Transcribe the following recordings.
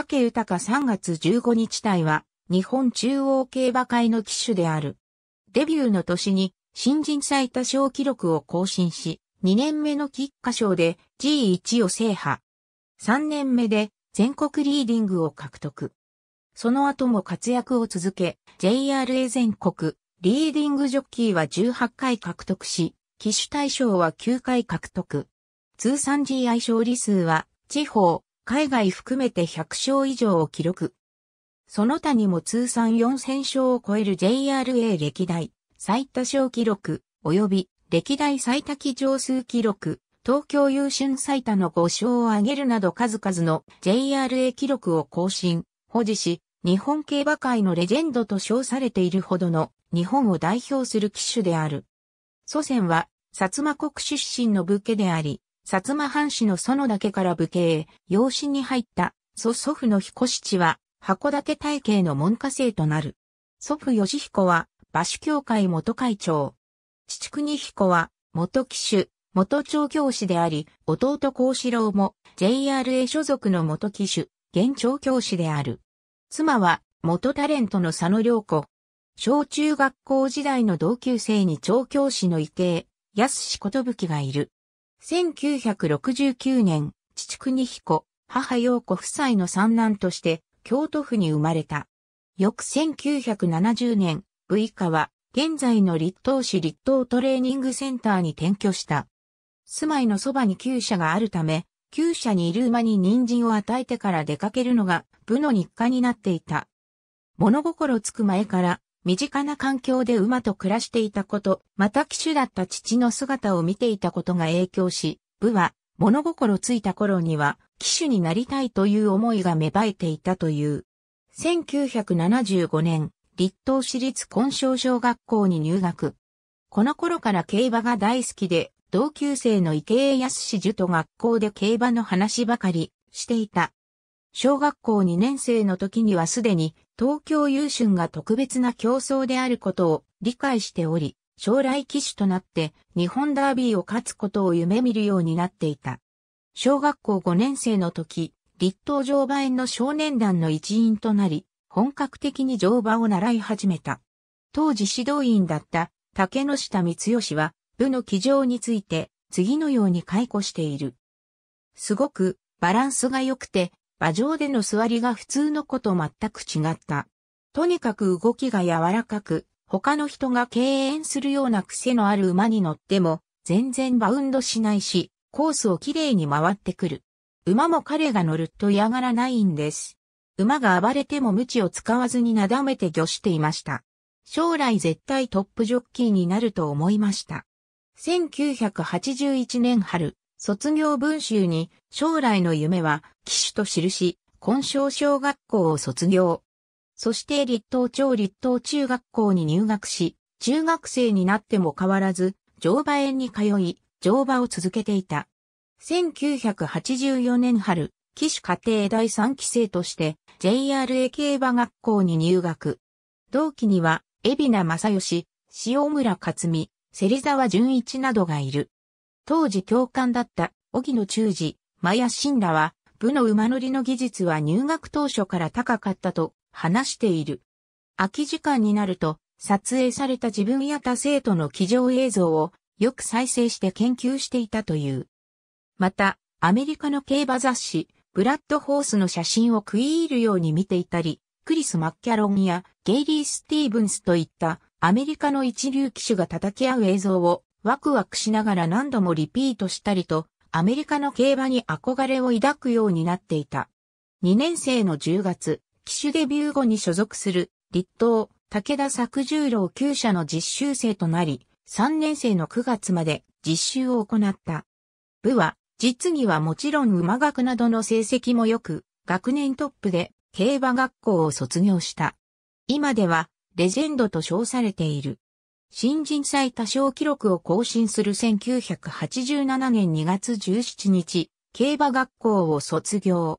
竹豊3月15日隊は、日本中央競馬会の騎手である。デビューの年に、新人最多勝記録を更新し、2年目の菊花賞で G1 を制覇。3年目で全国リーディングを獲得。その後も活躍を続け、JRA 全国リーディングジョッキーは18回獲得し、騎手大賞は9回獲得。通算 GI 勝利数は地方、海外含めて100勝以上を記録。その他にも通算4000勝を超える JRA 歴代最多勝記録、及び歴代最多騎乗数記録、東京優春最多の5勝を挙げるなど数々の JRA 記録を更新、保持し、日本競馬界のレジェンドと称されているほどの日本を代表する騎手である。祖先は、薩摩国出身の武家であり、薩摩藩士の園だけから武家へ、養子に入った、祖祖父の彦七は、函館大系の門下生となる。祖父義彦は、馬主協会元会長。父国彦は、元騎手、元調教師であり、弟幸四郎も JRA 所属の元騎手、現調教師である。妻は、元タレントの佐野良子。小中学校時代の同級生に調教師の池江、安志ことぶきがいる。1969年、父国彦、母陽子夫妻の三男として、京都府に生まれた。翌1970年、部以下は、現在の立東市立東トレーニングセンターに転居した。住まいのそばに厩舎があるため、厩舎にいる馬に人参を与えてから出かけるのが部の日課になっていた。物心つく前から身近な環境で馬と暮らしていたこと、また騎手だった父の姿を見ていたことが影響し、部は物心ついた頃には騎手になりたいという思いが芽生えていたという。1975年、立東市立根商小学校に入学。この頃から競馬が大好きで、同級生の池江康史樹と学校で競馬の話ばかりしていた。小学校2年生の時にはすでに東京優春が特別な競争であることを理解しており、将来騎手となって日本ダービーを勝つことを夢見るようになっていた。小学校5年生の時、立東乗馬園の少年団の一員となり、本格的に乗馬を習い始めた。当時指導員だった竹野下光義は部の騎乗について次のように解雇している。すごくバランスが良くて馬上での座りが普通の子と全く違った。とにかく動きが柔らかく、他の人が敬遠するような癖のある馬に乗っても、全然バウンドしないし、コースをきれいに回ってくる。馬も彼が乗ると嫌がらないんです。馬が暴れても鞭を使わずになだめて御していました。将来絶対トップジョッキーになると思いました。1981年春、卒業文集に将来の夢は騎手と記し、根性小学校を卒業。そして立東町立東中学校に入学し、中学生になっても変わらず、乗馬園に通い、乗馬を続けていた。1984年春、騎手家庭第3期生として JRA 競馬学校に入学。同期には、海老名正義、塩村克美、芹沢淳一などがいる。当時教官だった、荻野忠次、真矢信らは、部の馬乗りの技術は入学当初から高かったと話している。空き時間になると、撮影された自分や他生徒の騎乗映像をよく再生して研究していたという。また、アメリカの競馬雑誌、ブラッドホースの写真を食い入るように見ていたり、クリス・マッキャロンやゲイリー・スティーブンスといったアメリカの一流騎手が叩き合う映像をワクワクしながら何度もリピートしたりと、アメリカの競馬に憧れを抱くようになっていた。2年生の10月、騎手デビュー後に所属する、立東、武田作十郎旧社の実習生となり、3年生の9月まで実習を行った。部は、実技はもちろん馬学などの成績も良く、学年トップで競馬学校を卒業した。今では、レジェンドと称されている。新人最多勝記録を更新する1987年2月17日、競馬学校を卒業。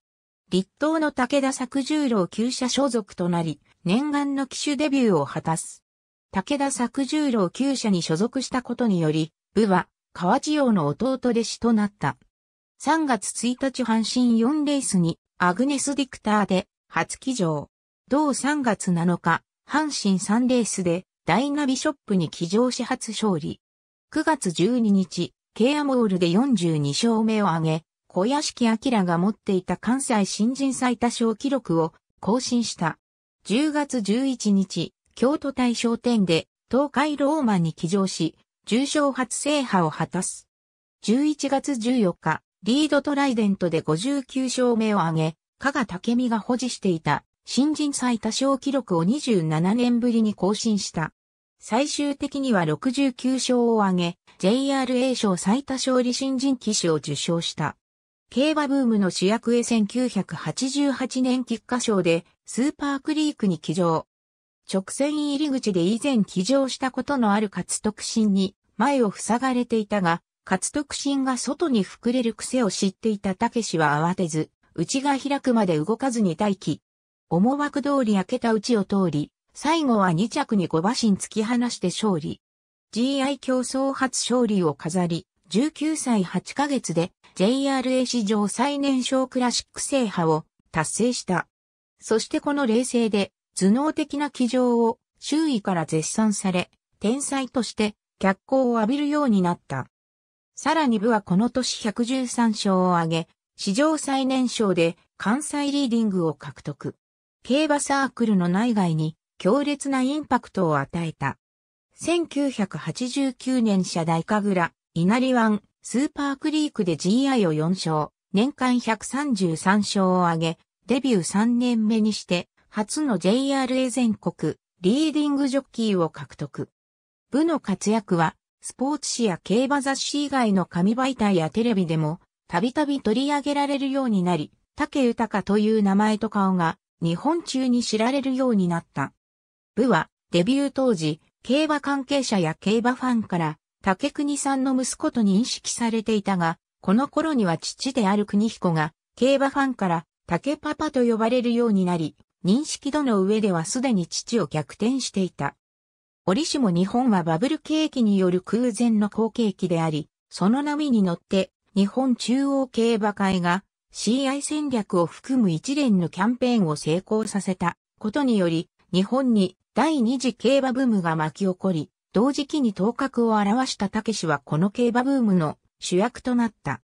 立東の武田作十郎旧社所属となり、念願の騎手デビューを果たす。武田作十郎旧社に所属したことにより、部は、河地洋の弟弟子となった。3月1日阪神4レースに、アグネス・ディクターで、初騎乗。同3月7日、阪神3レースで、ダイナビショップに起乗し初勝利。9月12日、ケアモールで42勝目を挙げ、小屋敷明が持っていた関西新人最多勝記録を更新した。10月11日、京都大商店で東海ローマに起乗し、重賞初制覇を果たす。11月14日、リードトライデントで59勝目を挙げ、加賀武美が保持していた新人最多勝記録を27年ぶりに更新した。最終的には69勝を挙げ、JRA 賞最多勝利新人騎士を受賞した。競馬ブームの主役へ1988年菊花賞でスーパークリークに騎乗。直線入り口で以前騎乗したことのある勝徳心に前を塞がれていたが、勝徳心が外に膨れる癖を知っていた武士は慌てず、内が開くまで動かずに待機。思惑通り開けた内を通り、最後は2着に5馬身突き放して勝利。GI 競争初勝利を飾り、19歳8ヶ月で JRA 史上最年少クラシック制覇を達成した。そしてこの冷静で頭脳的な騎乗を周囲から絶賛され、天才として脚光を浴びるようになった。さらに部はこの年113勝を挙げ、史上最年少で関西リーディングを獲得。競馬サークルの内外に強烈なインパクトを与えた。1989年社大神楽、稲荷湾、スーパークリークで GI を4勝、年間133勝を挙げ、デビュー3年目にして、初の JRA 全国、リーディングジョッキーを獲得。部の活躍は、スポーツ誌や競馬雑誌以外の紙媒体やテレビでも、たびたび取り上げられるようになり、竹豊という名前と顔が、日本中に知られるようになった。部はデビュー当時、競馬関係者や競馬ファンから竹国さんの息子と認識されていたが、この頃には父である国彦が競馬ファンから竹パパと呼ばれるようになり、認識度の上ではすでに父を逆転していた。折しも日本はバブル景気による空前の好景気であり、その波に乗って日本中央競馬会が CI 戦略を含む一連のキャンペーンを成功させたことにより、日本に第二次競馬ブームが巻き起こり、同時期に頭角を現したたけしはこの競馬ブームの主役となった。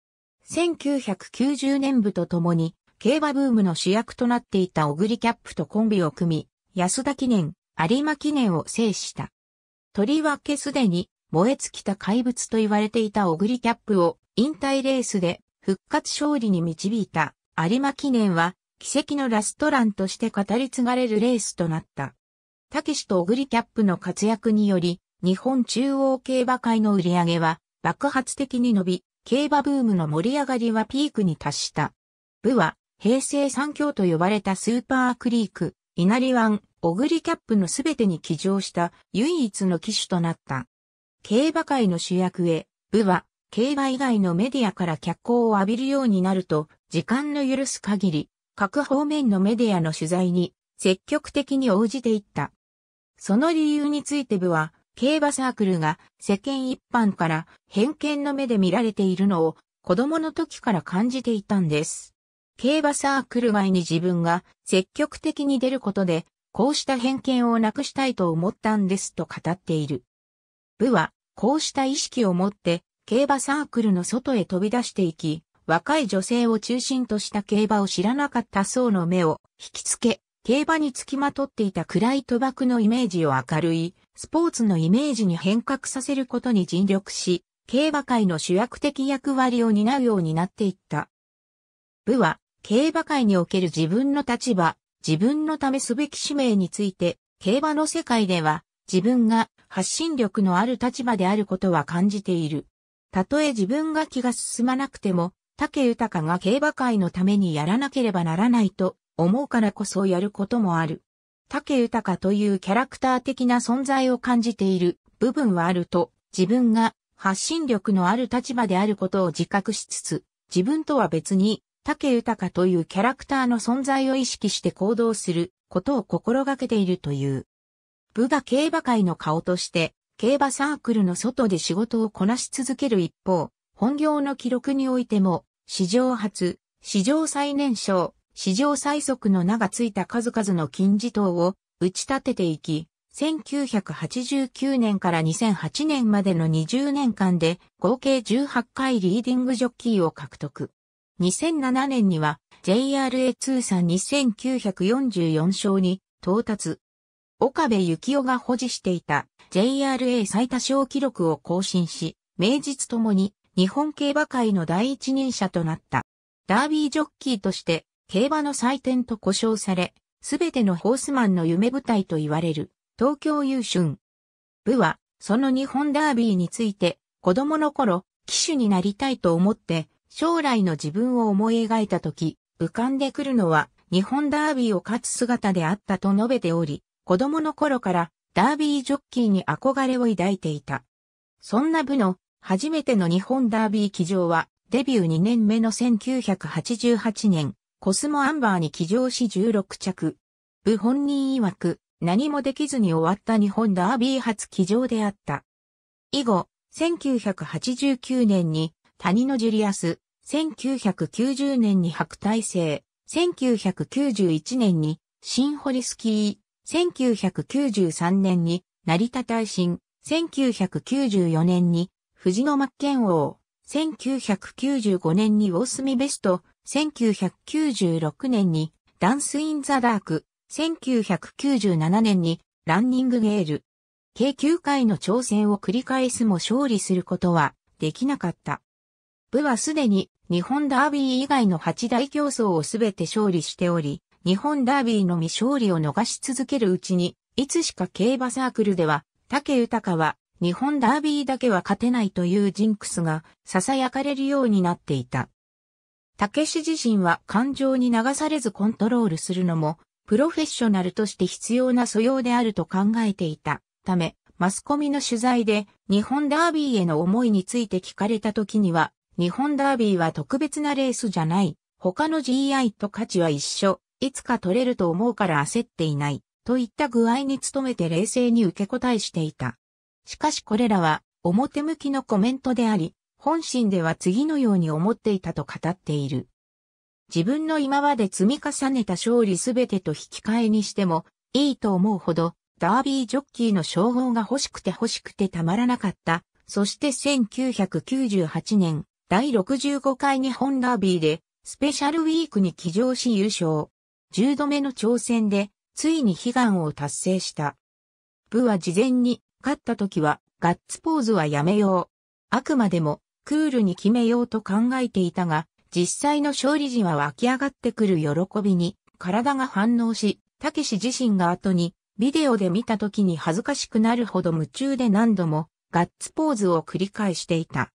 1990年部とともに、競馬ブームの主役となっていた小栗キャップとコンビを組み、安田記念、有馬記念を制した。とりわけすでに燃え尽きた怪物と言われていた小栗キャップを引退レースで復活勝利に導いた有馬記念は奇跡のラストランとして語り継がれるレースとなった。たけしとオグリキャップの活躍により、日本中央競馬会の売り上げは爆発的に伸び、競馬ブームの盛り上がりはピークに達した。部は、平成三強と呼ばれたスーパークリーク、稲荷湾、オグリキャップのすべてに騎乗した唯一の騎手となった。競馬界の主役へ、部は、競馬以外のメディアから脚光を浴びるようになると、時間の許す限り、各方面のメディアの取材に積極的に応じていった。その理由について部は、競馬サークルが世間一般から偏見の目で見られているのを子供の時から感じていたんです。競馬サークル外に自分が積極的に出ることで、こうした偏見をなくしたいと思ったんですと語っている。部は、こうした意識を持って、競馬サークルの外へ飛び出していき、若い女性を中心とした競馬を知らなかった層の目を引きつけ、競馬につきまとっていた暗い賭博のイメージを明るい、スポーツのイメージに変革させることに尽力し、競馬界の主役的役割を担うようになっていった。部は、競馬界における自分の立場、自分のためすべき使命について、競馬の世界では、自分が発信力のある立場であることは感じている。たとえ自分が気が進まなくても、竹豊が競馬界のためにやらなければならないと思うからこそやることもある。竹豊というキャラクター的な存在を感じている部分はあると、自分が発信力のある立場であることを自覚しつつ、自分とは別に竹豊というキャラクターの存在を意識して行動することを心がけているという。部が競馬界の顔として、競馬サークルの外で仕事をこなし続ける一方、本業の記録においても、史上初、史上最年少、史上最速の名がついた数々の金字塔を打ち立てていき、1989年から2008年までの20年間で合計18回リーディングジョッキーを獲得。2007年には JRA 通算2944勝に到達。岡部幸男が保持していた JRA 最多勝記録を更新し、名実ともに日本競馬界の第一人者となった。ダービージョッキーとして競馬の祭典と呼称され、すべてのホースマンの夢舞台と言われる東京優春。部は、その日本ダービーについて、子供の頃、騎手になりたいと思って、将来の自分を思い描いた時、浮かんでくるのは、日本ダービーを勝つ姿であったと述べており、子供の頃からダービージョッキーに憧れを抱いていた。そんな部の初めての日本ダービー騎乗は、デビュー2年目の1988年、コスモアンバーに騎乗し16着。部本人曰く、何もできずに終わった日本ダービー初騎乗であった。以後、1989年に、谷のジュリアス、1990年に白大生、1991年に、新リスキー、1993年に、成田大臣、1994年に、藤野真剣王、1995年に大隅ベスト、1996年にダンスインザダーク、1997年にランニングゲール。計9回の挑戦を繰り返すも勝利することはできなかった。部はすでに日本ダービー以外の8大競争をすべて勝利しており、日本ダービーのみ勝利を逃し続けるうちに、いつしか競馬サークルでは、竹豊は日本ダービーだけは勝てないというジンクスが囁かれるようになっていた。たけし自身は感情に流されずコントロールするのも、プロフェッショナルとして必要な素養であると考えていたため、マスコミの取材で日本ダービーへの思いについて聞かれた時には、日本ダービーは特別なレースじゃない。他の GI と価値は一緒。いつか取れると思うから焦っていない。といった具合に努めて冷静に受け答えしていた。しかしこれらは表向きのコメントであり、本心では次のように思っていたと語っている。自分の今まで積み重ねた勝利すべてと引き換えにしても、いいと思うほど、ダービージョッキーの称号が欲しくて欲しくてたまらなかった。そして1998年、第65回日本ダービーで、スペシャルウィークに起乗し優勝。10度目の挑戦で、ついに悲願を達成した。部は事前に勝った時は、ガッツポーズはやめよう。あくまでも、クールに決めようと考えていたが、実際の勝利時は湧き上がってくる喜びに、体が反応し、たけし自身が後に、ビデオで見た時に恥ずかしくなるほど夢中で何度も、ガッツポーズを繰り返していた。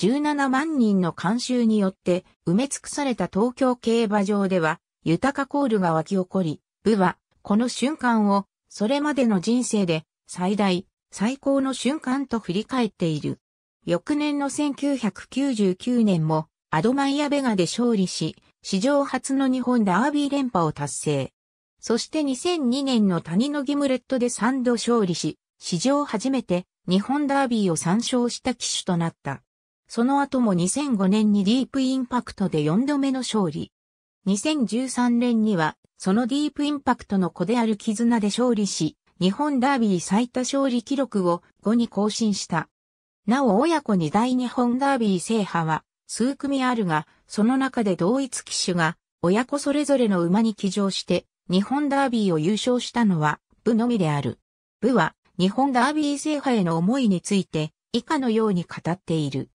17万人の監修によって埋め尽くされた東京競馬場では、豊かコールが湧き起こり、部は、この瞬間を、それまでの人生で、最大、最高の瞬間と振り返っている。翌年の1999年もアドマイアベガで勝利し、史上初の日本ダービー連覇を達成。そして2002年の谷のギムレットで3度勝利し、史上初めて日本ダービーを参照した騎手となった。その後も2005年にディープインパクトで4度目の勝利。2013年には、そのディープインパクトの子である絆で勝利し、日本ダービー最多勝利記録を5に更新した。なお親子2大日本ダービー制覇は数組あるが、その中で同一騎手が親子それぞれの馬に騎乗して日本ダービーを優勝したのは部のみである。部は日本ダービー制覇への思いについて以下のように語っている。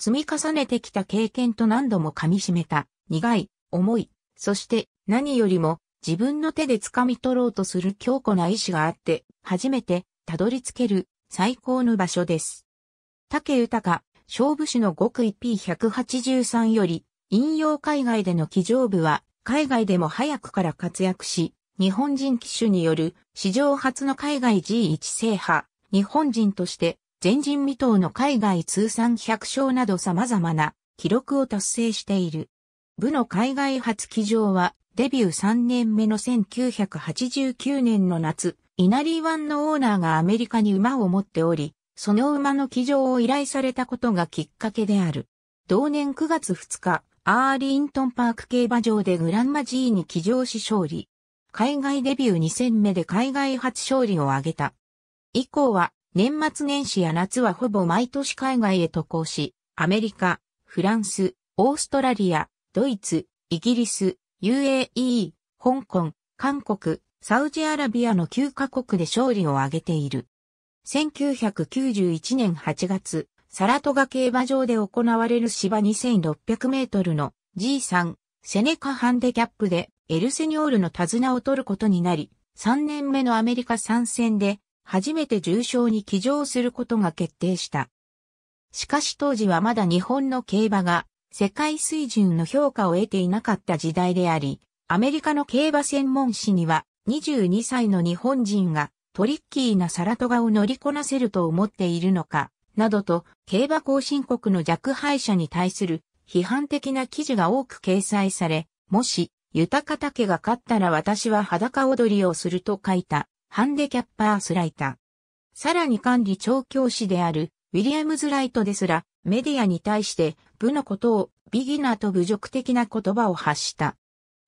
積み重ねてきた経験と何度も噛み締めた苦い思い、そして何よりも自分の手で掴み取ろうとする強固な意志があって、初めてたどり着ける最高の場所です。竹豊、勝負師の極意 P183 より、引用海外での騎乗部は、海外でも早くから活躍し、日本人騎手による史上初の海外 G1 制覇、日本人として前人未到の海外通算100勝など様々な記録を達成している。部の海外初騎乗はデビュー3年目の1989年の夏、稲荷湾のオーナーがアメリカに馬を持っており、その馬の騎乗を依頼されたことがきっかけである。同年9月2日、アーリントンパーク競馬場でグランマジーに騎乗し勝利。海外デビュー2戦目で海外初勝利を挙げた。以降は、年末年始や夏はほぼ毎年海外へ渡航し、アメリカ、フランス、オーストラリア、ドイツ、イギリス、UAE、香港、韓国、サウジアラビアの9カ国で勝利を挙げている。1991年8月、サラトガ競馬場で行われる芝2600メートルの G3 セネカハンデキャップでエルセニオールの手綱を取ることになり、3年目のアメリカ参戦で初めて重賞に騎乗することが決定した。しかし当時はまだ日本の競馬が世界水準の評価を得ていなかった時代であり、アメリカの競馬専門誌には22歳の日本人がトリッキーなサラトガを乗りこなせると思っているのか、などと競馬後進国の弱敗者に対する批判的な記事が多く掲載され、もし、豊か家が勝ったら私は裸踊りをすると書いたハンデキャッパースライター。さらに管理調教師であるウィリアムズ・ライトですらメディアに対して部のことをビギナーと侮辱的な言葉を発した。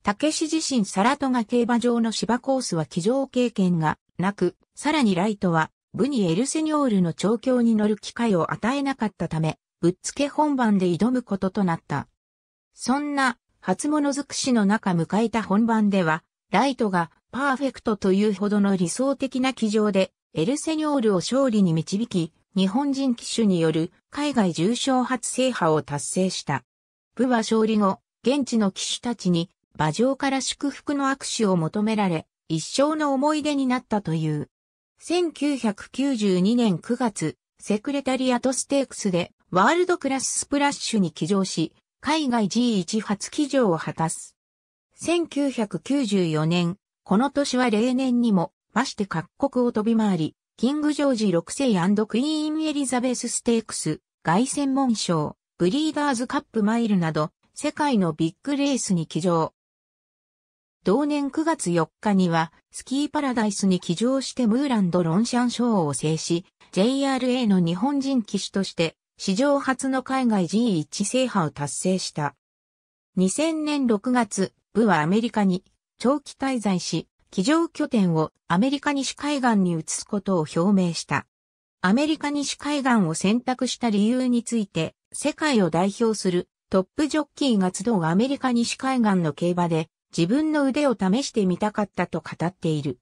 たけし自身サラトガ競馬場の芝コースは騎乗経験がなく、さらにライトは部にエルセニョールの調教に乗る機会を与えなかったため、ぶっつけ本番で挑むこととなった。そんな初物尽くしの中迎えた本番では、ライトがパーフェクトというほどの理想的な騎乗でエルセニョールを勝利に導き、日本人騎手による海外重賞初制覇を達成した。部は勝利後、現地の騎手たちに馬上から祝福の握手を求められ、一生の思い出になったという。1992年9月、セクレタリアトステークスでワールドクラススプラッシュに騎乗し、海外 G1 初騎乗を果たす。1994年、この年は例年にも、まして各国を飛び回り、キング・ジョージ6世クイーン・エリザベス・ステークス、外専門賞、ブリーダーズ・カップ・マイルなど、世界のビッグレースに騎乗。同年9月4日には、スキーパラダイスに騎乗してムーランド・ロンシャン賞を制し、JRA の日本人騎手として、史上初の海外 G1 制覇を達成した。2000年6月、部はアメリカに長期滞在し、機上拠点をアメリカ西海岸に移すことを表明した。アメリカ西海岸を選択した理由について、世界を代表するトップジョッキーが集うアメリカ西海岸の競馬で自分の腕を試してみたかったと語っている。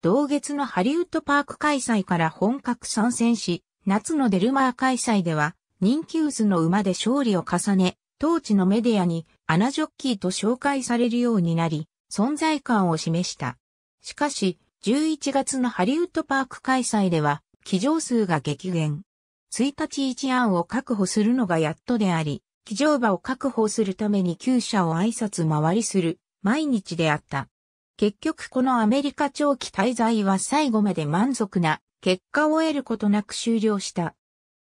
同月のハリウッドパーク開催から本格参戦し、夏のデルマー開催では人気渦の馬で勝利を重ね、当地のメディアにアナジョッキーと紹介されるようになり、存在感を示した。しかし、11月のハリウッドパーク開催では、騎乗数が激減。1日1案を確保するのがやっとであり、騎乗場を確保するために厩舎を挨拶回りする、毎日であった。結局このアメリカ長期滞在は最後まで満足な結果を得ることなく終了した。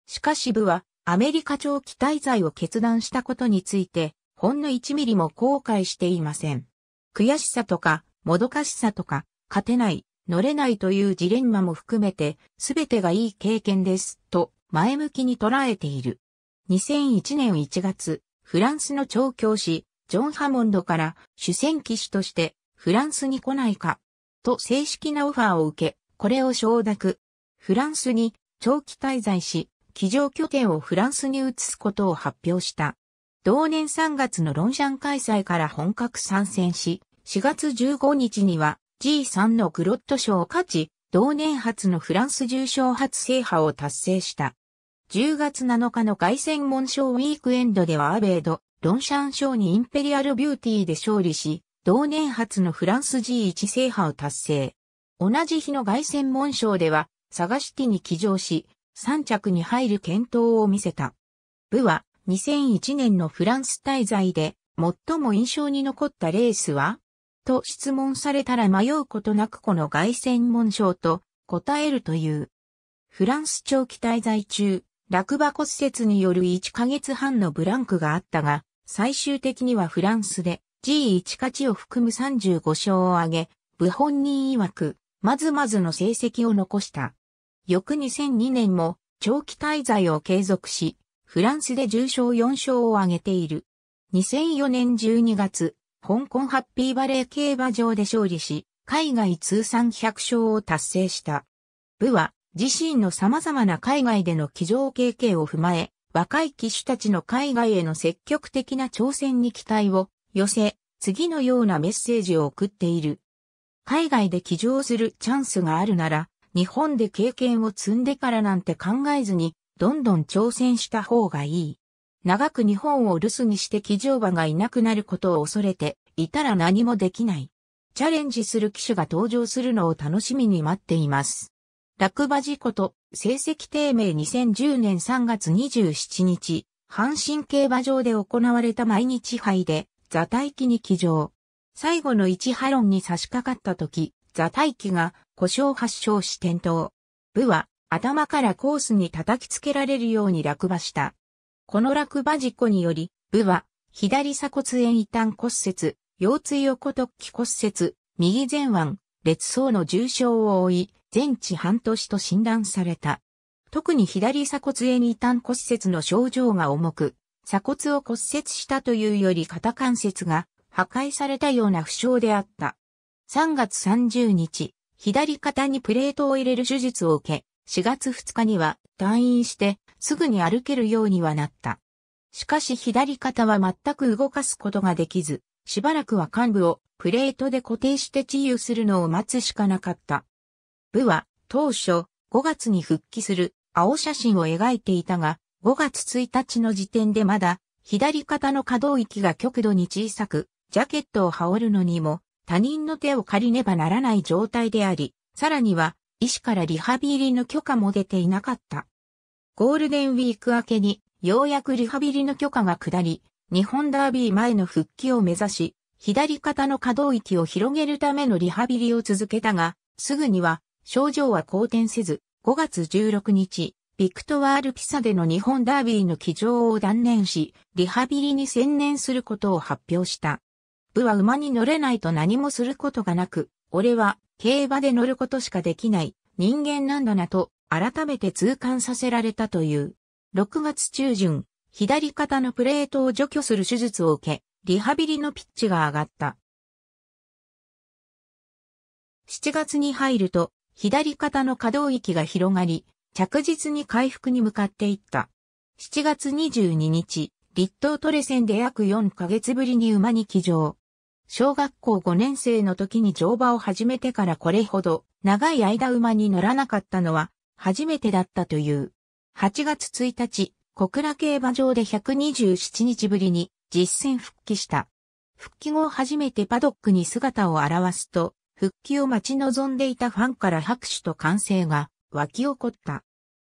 しかし部はアメリカ長期滞在を決断したことについてほんの1ミリも後悔していません。悔しさとかもどかしさとか、勝てない、乗れないというジレンマも含めて、すべてがいい経験です、と前向きに捉えている。2001年1月、フランスの調教師、ジョン・ハモンドから主戦騎手としてフランスに来ないか、と正式なオファーを受け、これを承諾。フランスに長期滞在し、騎乗拠点をフランスに移すことを発表した。同年3月のロンシャン開催から本格参戦し、4月15日には G3 のグロット賞を勝ち、同年初のフランス重賞初制覇を達成した。10月7日の凱旋門賞ウィークエンドではアベード、ロンシャン賞にインペリアルビューティーで勝利し、同年初のフランス G1 制覇を達成。同じ日の凱旋門賞では、サガシティに騎乗し、3着に入る検討を見せた。部は2001年のフランス滞在で最も印象に残ったレースはと質問されたら迷うことなくこの外専門賞と答えるという。フランス長期滞在中、落馬骨折による1ヶ月半のブランクがあったが、最終的にはフランスで G1 価値を含む35勝を挙げ、部本人曰く、まずまずの成績を残した。翌2002年も長期滞在を継続し、フランスで重賞4勝を挙げている。2004年12月、香港ハッピーバレー競馬場で勝利し、海外通算100勝を達成した。部は自身の様々な海外での騎乗経験を踏まえ、若い騎手たちの海外への積極的な挑戦に期待を寄せ、次のようなメッセージを送っている。海外で騎乗するチャンスがあるなら、日本で経験を積んでからなんて考えずに、どんどん挑戦した方がいい。長く日本を留守にして騎乗馬がいなくなることを恐れて、いたら何もできない。チャレンジする騎手が登場するのを楽しみに待っています。落馬事故と成績低迷2010年3月27日、阪神競馬場で行われた毎日杯で、座大機に騎乗。最後の1波論に差し掛かった時、座大機が故障発症し転倒。部は頭からコースに叩きつけられるように落馬した。この落馬事故により、部は、左鎖骨炎異端骨折、腰椎横突起骨折、右前腕、裂層の重傷を負い、全治半年と診断された。特に左鎖骨炎異端骨折の症状が重く、鎖骨を骨折したというより肩関節が破壊されたような負傷であった。3月30日、左肩にプレートを入れる手術を受け、4月2日には退院してすぐに歩けるようにはなった。しかし左肩は全く動かすことができず、しばらくは患部をプレートで固定して治癒するのを待つしかなかった。部は当初5月に復帰する青写真を描いていたが、5月1日の時点でまだ左肩の可動域が極度に小さく、ジャケットを羽織るのにも他人の手を借りねばならない状態であり、さらには医師からリハビリの許可も出ていなかった。ゴールデンウィーク明けに、ようやくリハビリの許可が下り、日本ダービー前の復帰を目指し、左肩の可動域を広げるためのリハビリを続けたが、すぐには、症状は好転せず、5月16日、ビクトワール・ピサでの日本ダービーの騎乗を断念し、リハビリに専念することを発表した。部は馬に乗れないと何もすることがなく、俺は競馬で乗ることしかできない人間なんだなと改めて痛感させられたという。6月中旬、左肩のプレートを除去する手術を受け、リハビリのピッチが上がった。7月に入ると、左肩の可動域が広がり、着実に回復に向かっていった。7月22日、立東トレセンで約4ヶ月ぶりに馬に騎乗。小学校5年生の時に乗馬を始めてからこれほど長い間馬に乗らなかったのは初めてだったという。8月1日、小倉競馬場で127日ぶりに実戦復帰した。復帰後初めてパドックに姿を現すと、復帰を待ち望んでいたファンから拍手と歓声が湧き起こった。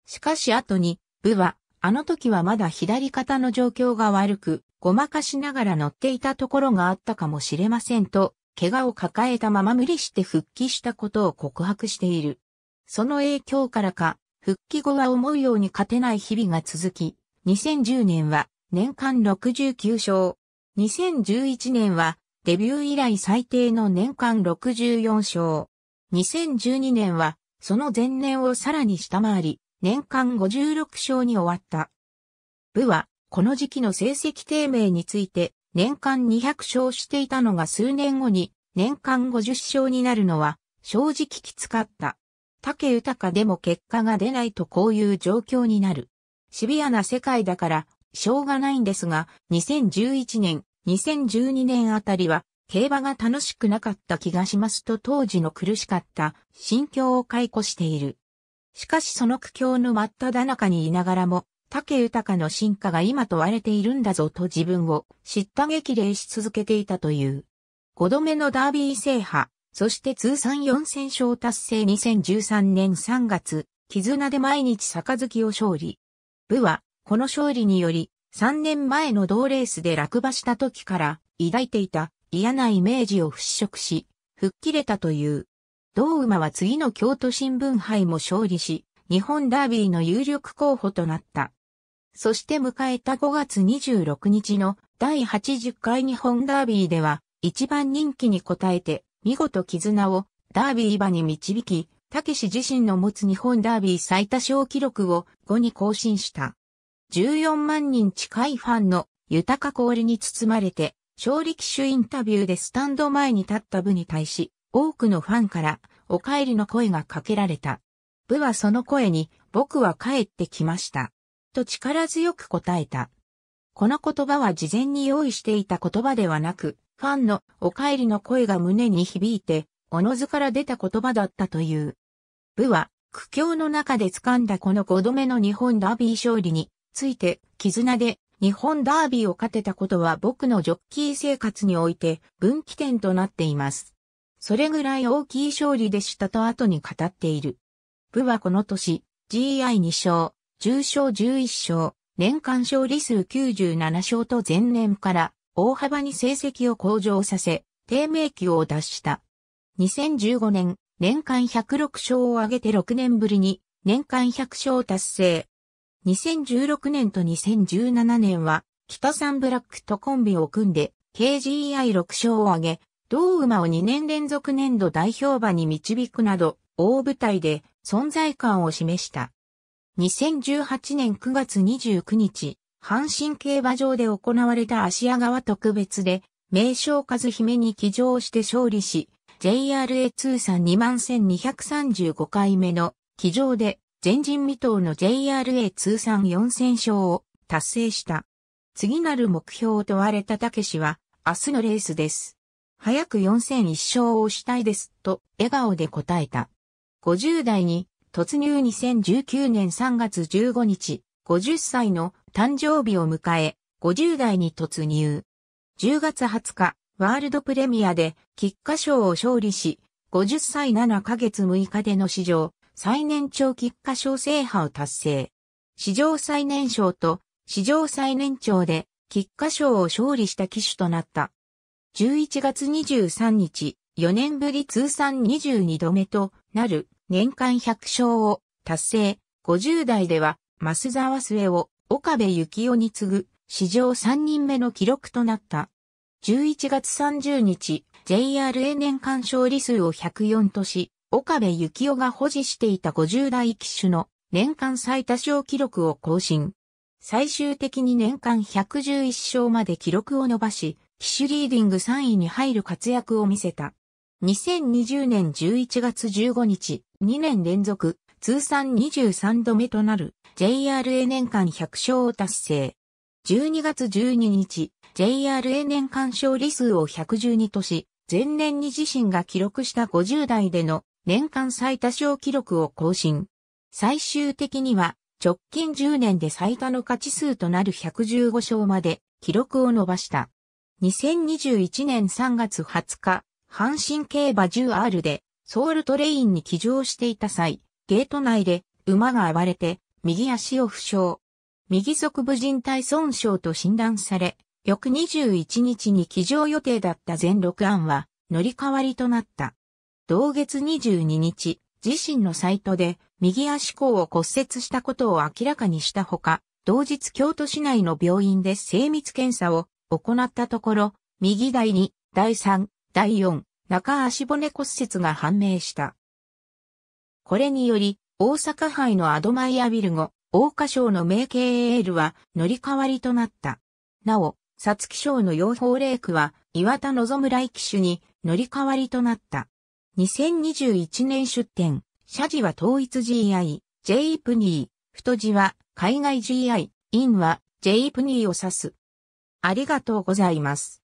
しかし後に、部は、あの時はまだ左肩の状況が悪く、ごまかしながら乗っていたところがあったかもしれませんと、怪我を抱えたまま無理して復帰したことを告白している。その影響からか、復帰後は思うように勝てない日々が続き、2010年は年間69勝。2011年はデビュー以来最低の年間64勝。2012年はその前年をさらに下回り、年間56勝に終わった。部はこの時期の成績低迷について年間200勝していたのが数年後に年間50勝になるのは正直きつかった。竹豊でも結果が出ないとこういう状況になる。シビアな世界だから、しょうがないんですが、2011年、2012年あたりは、競馬が楽しくなかった気がしますと当時の苦しかった心境を解雇している。しかしその苦境の真っ只中にいながらも、竹豊の進化が今問われているんだぞと自分を知った激励し続けていたという。5度目のダービー制覇、そして通算4000勝達成2013年3月、絆で毎日杯を勝利。部は、この勝利により、3年前の同レースで落馬した時から抱いていた嫌なイメージを払拭し、吹っ切れたという。同馬は次の京都新聞杯も勝利し、日本ダービーの有力候補となった。そして迎えた5月26日の第80回日本ダービーでは、一番人気に応えて、見事絆をダービー馬に導き、たけし自身の持つ日本ダービー最多勝記録を5に更新した。14万人近いファンの豊か氷に包まれて、勝利騎手インタビューでスタンド前に立った部に対し、多くのファンからお帰りの声がかけられた。部はその声に、僕は帰ってきました。と力強く答えた。この言葉は事前に用意していた言葉ではなく、ファンのお帰りの声が胸に響いて、おのずから出た言葉だったという。部は、苦境の中で掴んだこの5度目の日本ダービー勝利について、絆で日本ダービーを勝てたことは僕のジョッキー生活において分岐点となっています。それぐらい大きい勝利でしたと後に語っている。部はこの年、GI2 勝、重賞11勝、年間勝利数97勝と前年から大幅に成績を向上させ、低迷期を脱した。2015年、年間106勝を挙げて6年ぶりに、年間100勝達成。2016年と2017年は、北サンブラックとコンビを組んで、k g i 6勝を挙げ、同馬を2年連続年度代表馬に導くなど、大舞台で存在感を示した。2018年9月29日、阪神競馬場で行われた芦屋川特別で、名称和姫に騎乗して勝利し、JRA 通算21,235回目の騎乗で前人未到の JRA 通算4000勝を達成した。次なる目標を問われた武は明日のレースです。早く4001勝をしたいですと笑顔で答えた。50代に突入2019年3月15日50歳の誕生日を迎え、50代に突入。10月20日、ワールドプレミアで、菊花賞を勝利し、50歳7ヶ月6日での史上、最年長菊花賞制覇を達成。史上最年少と、史上最年長で、菊花賞を勝利した騎手となった。11月23日、4年ぶり通算22度目となる年間100勝を達成。50代では、増沢末を岡部幸男に次ぐ史上3人目の記録となった。11月30日、JRA 年間勝利数を104とし、岡部幸男が保持していた50代機種の年間最多勝記録を更新。最終的に年間111勝まで記録を伸ばし、騎手リーディング3位に入る活躍を見せた。2020年11月15日、2年連続、通算23度目となる JRA 年間100勝を達成。12月12日、JRA 年間勝利数を112とし、前年に自身が記録した50代での年間最多勝記録を更新。最終的には直近10年で最多の勝ち数となる115勝まで記録を伸ばした。2021年3月20日、阪神競馬 10R でソウルトレインに騎乗していた際、ゲート内で馬が暴れて右足を負傷、右側部靭帯損傷と診断され、翌21日に起乗予定だった全6案は乗り換わりとなった。同月22日、自身のサイトで右足甲を骨折したことを明らかにしたほか、同日京都市内の病院で精密検査を行ったところ、右第2、第3、第4、中足骨折が判明した。これにより、大阪杯のアドマイアビル後、大花賞の名 k ー l は乗り換わりとなった。なお、皐月賞の養蜂レイクは岩田望来騎手に乗り換わりとなった。2021年出展、社辞は統一 GI、J プニー、太字は海外 GI、インは J プニーを指す。ありがとうございます。